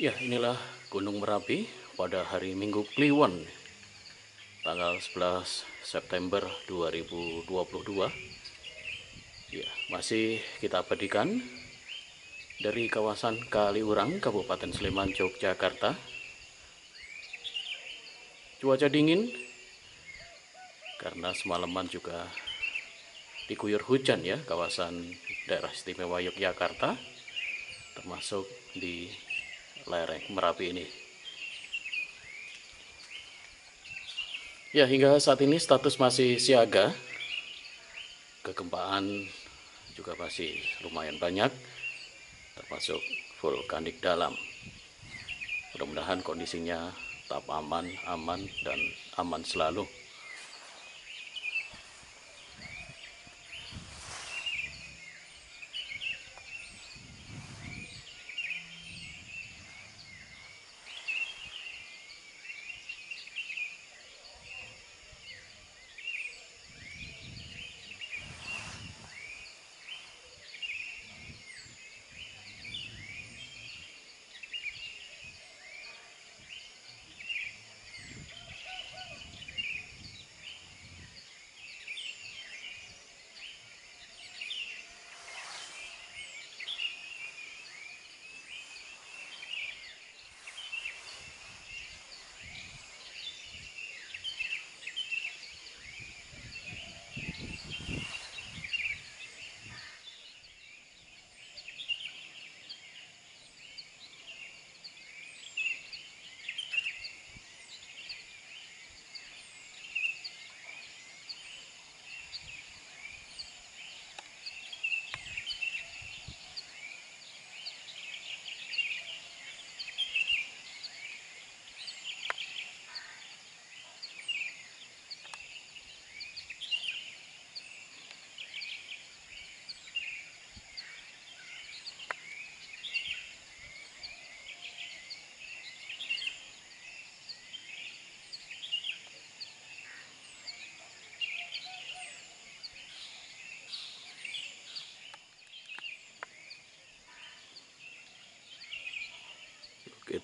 Ya, inilah Gunung Merapi pada hari Minggu Kliwon tanggal 11 September 2022. Ya, masih kita abadikan dari kawasan Kaliurang, Kabupaten Sleman, Yogyakarta. Cuaca dingin karena semalaman juga diguyur hujan ya kawasan daerah istimewa Yogyakarta termasuk di lereng Merapi ini. Ya, hingga saat ini status masih siaga. Kegempaan juga masih lumayan banyak, termasuk vulkanik dalam. Mudah-mudahan kondisinya tetap aman, aman, dan aman selalu.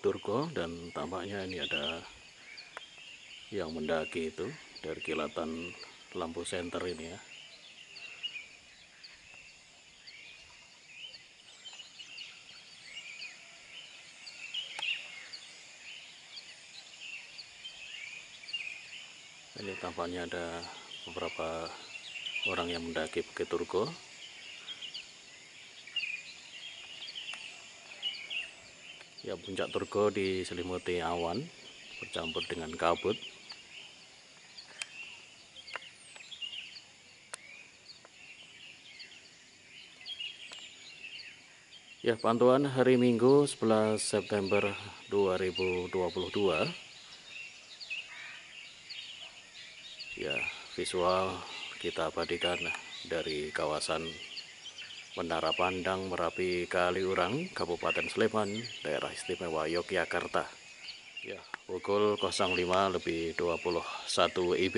Turko dan tampaknya ini ada yang mendaki itu dari kilatan lampu senter ini ya ini tampaknya ada beberapa orang yang mendaki Bukit Turko ya puncak Turgo diselimuti awan bercampur dengan kabut Ya, pantauan hari Minggu 11 September 2022. Ya, visual kita abadikan dari kawasan Menara Pandang Merapi Kaliurang, Kabupaten Sleman, Daerah Istimewa Yogyakarta. Ya, pukul 05 lebih 21 IB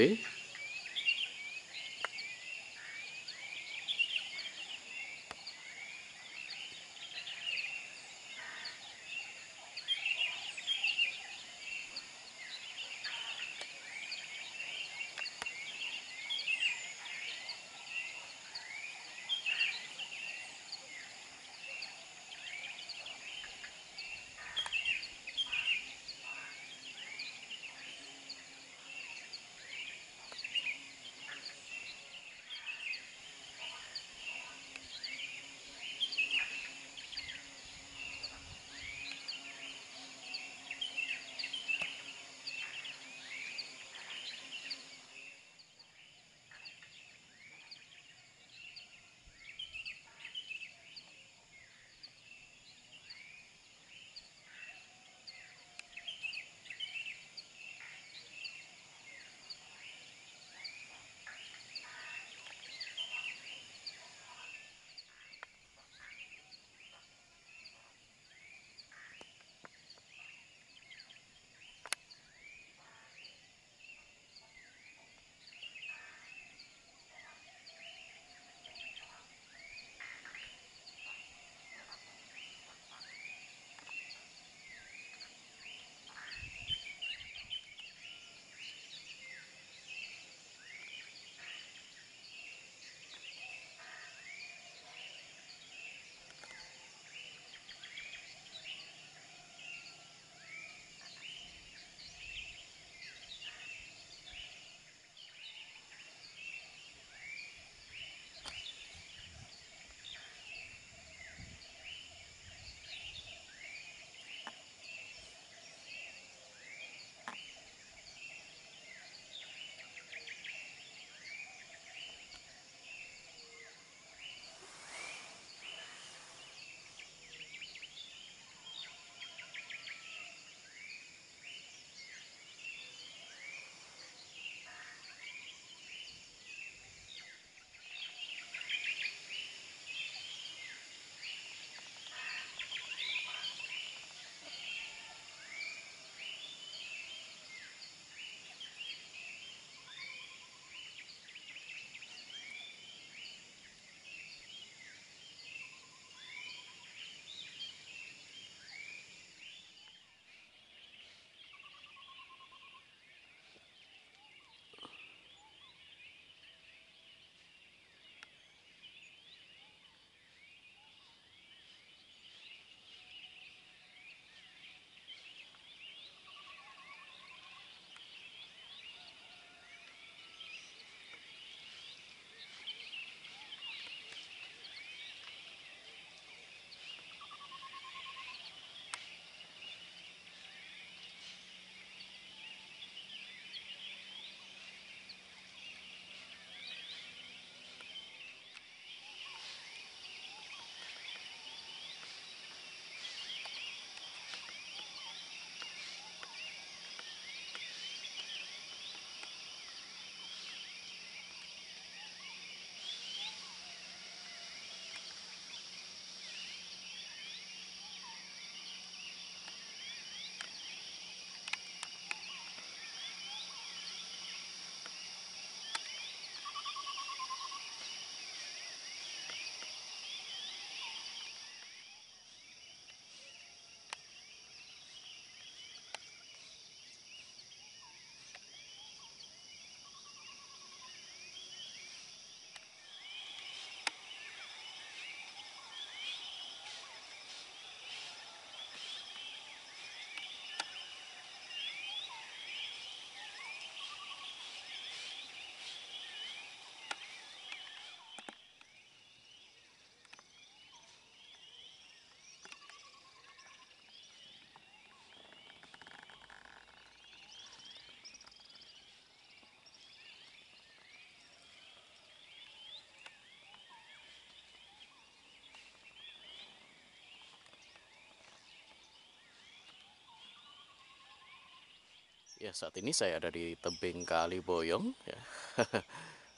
Ya, saat ini saya ada di tebing Kali Boyong ya.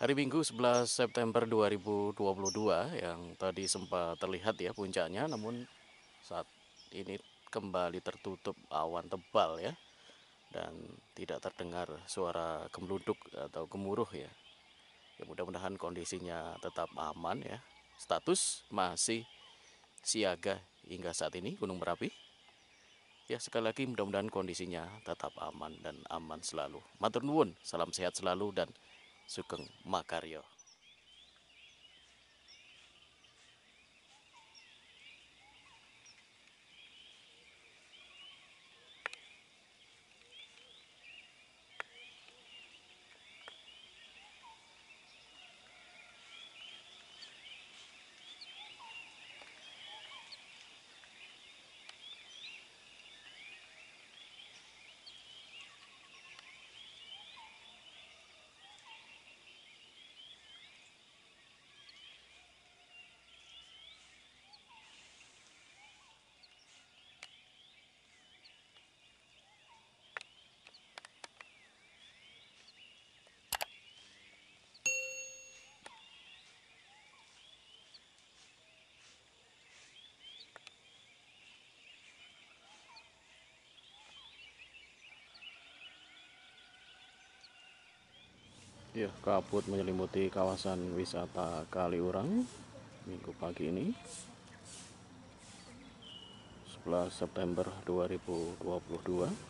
Hari Minggu 11 September 2022 yang tadi sempat terlihat ya puncaknya namun saat ini kembali tertutup awan tebal ya dan tidak terdengar suara gemluduk atau gemuruh ya. Ya mudah-mudahan kondisinya tetap aman ya. Status masih siaga hingga saat ini Gunung Merapi. Ya sekali lagi mudah-mudahan kondisinya tetap aman dan aman selalu. Matur nuwun, salam sehat selalu dan sugeng makaryo. Ya, kabut menyelimuti kawasan wisata Kaliurang minggu pagi ini 11 September 2022